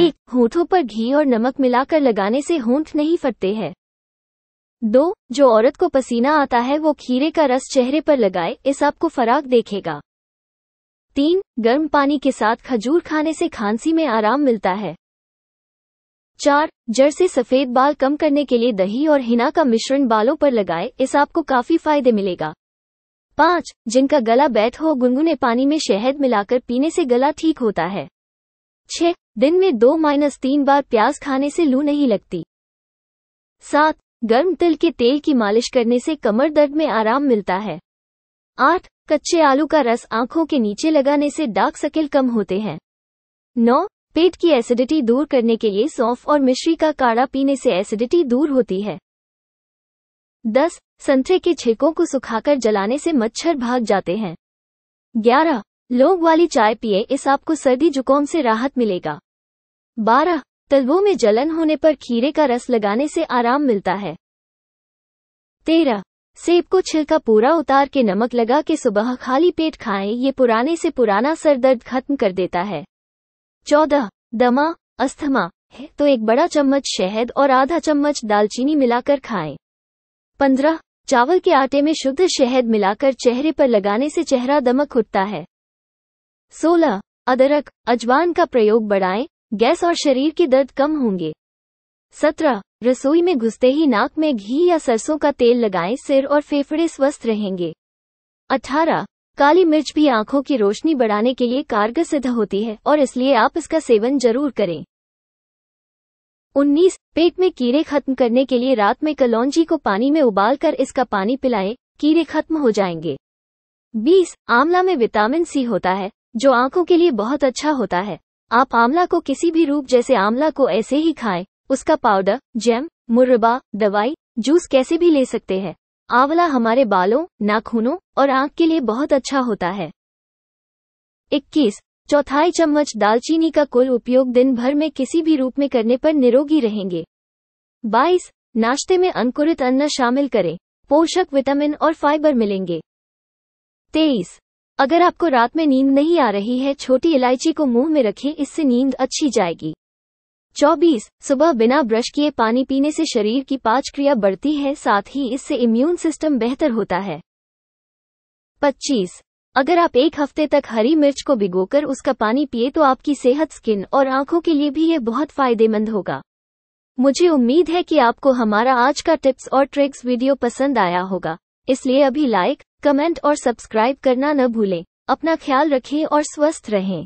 एक होठों पर घी और नमक मिलाकर लगाने से होंठ नहीं फटते हैं दो जो औरत को पसीना आता है वो खीरे का रस चेहरे पर लगाए इस आपको फराक देखेगा तीन गर्म पानी के साथ खजूर खाने से खांसी में आराम मिलता है चार जड़ से सफेद बाल कम करने के लिए दही और हिना का मिश्रण बालों पर लगाए इस आपको काफी फायदे मिलेगा पाँच जिनका गला बैठ हो गुनगुने पानी में शहद मिलाकर पीने से गला ठीक होता है छह दिन में दो माइनस तीन बार प्याज खाने से लू नहीं लगती सात गर्म तिल के तेल की मालिश करने से कमर दर्द में आराम मिलता है आठ कच्चे आलू का रस आंखों के नीचे लगाने से डार्क सकेल कम होते हैं नौ पेट की एसिडिटी दूर करने के लिए सौंफ और मिश्री का काढ़ा पीने से एसिडिटी दूर होती है दस संतरे के छिलकों को सुखाकर जलाने से मच्छर भाग जाते हैं ग्यारह लोग वाली चाय पिए इस आपको सर्दी जुकाम से राहत मिलेगा बारह तलबों में जलन होने पर खीरे का रस लगाने से आराम मिलता है तेरह सेब को छिलका पूरा उतार के नमक लगा के सुबह खाली पेट खाएं ये पुराने से पुराना सर दर्द खत्म कर देता है चौदह दमा अस्थमा है तो एक बड़ा चम्मच शहद और आधा चम्मच दालचीनी मिलाकर खाएं पंद्रह चावल के आटे में शुद्ध शहद मिलाकर चेहरे पर लगाने से चेहरा दमक उठता है 16. अदरक अजवान का प्रयोग बढ़ाएं, गैस और शरीर के दर्द कम होंगे 17. रसोई में घुसते ही नाक में घी या सरसों का तेल लगाएं सिर और फेफड़े स्वस्थ रहेंगे 18. काली मिर्च भी आंखों की रोशनी बढ़ाने के लिए कारगर सिद्ध होती है और इसलिए आप इसका सेवन जरूर करें उन्नीस पेट में कीड़े खत्म करने के लिए रात में कलौंजी को पानी में उबालकर इसका पानी पिलाएं, कीड़े खत्म हो जाएंगे बीस आंवला में विटामिन सी होता है जो आंखों के लिए बहुत अच्छा होता है आप आंवला को किसी भी रूप जैसे आंवला को ऐसे ही खाएं, उसका पाउडर जैम मुरबा दवाई जूस कैसे भी ले सकते हैं आंवला हमारे बालों नाखूनों और आंख के लिए बहुत अच्छा होता है इक्कीस चौथाई चम्मच दालचीनी का कुल उपयोग दिन भर में किसी भी रूप में करने पर निरोगी रहेंगे 22. नाश्ते में अंकुरित अन्न शामिल करें पोषक विटामिन और फाइबर मिलेंगे 23. अगर आपको रात में नींद नहीं आ रही है छोटी इलायची को मुंह में रखें इससे नींद अच्छी जाएगी 24. सुबह बिना ब्रश किए पानी पीने से शरीर की पाच क्रिया बढ़ती है साथ ही इससे इम्यून सिस्टम बेहतर होता है 25. अगर आप एक हफ्ते तक हरी मिर्च को भिगोकर उसका पानी पिए तो आपकी सेहत स्किन और आंखों के लिए भी यह बहुत फायदेमंद होगा मुझे उम्मीद है कि आपको हमारा आज का टिप्स और ट्रिक्स वीडियो पसंद आया होगा इसलिए अभी लाइक कमेंट और सब्सक्राइब करना न भूलें अपना ख्याल रखें और स्वस्थ रहें